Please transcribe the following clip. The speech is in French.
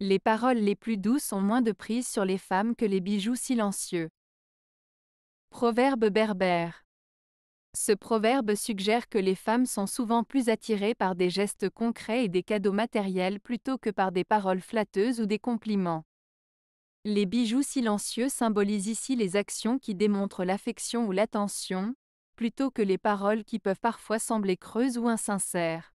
Les paroles les plus douces ont moins de prise sur les femmes que les bijoux silencieux. Proverbe berbère. Ce proverbe suggère que les femmes sont souvent plus attirées par des gestes concrets et des cadeaux matériels plutôt que par des paroles flatteuses ou des compliments. Les bijoux silencieux symbolisent ici les actions qui démontrent l'affection ou l'attention, plutôt que les paroles qui peuvent parfois sembler creuses ou insincères.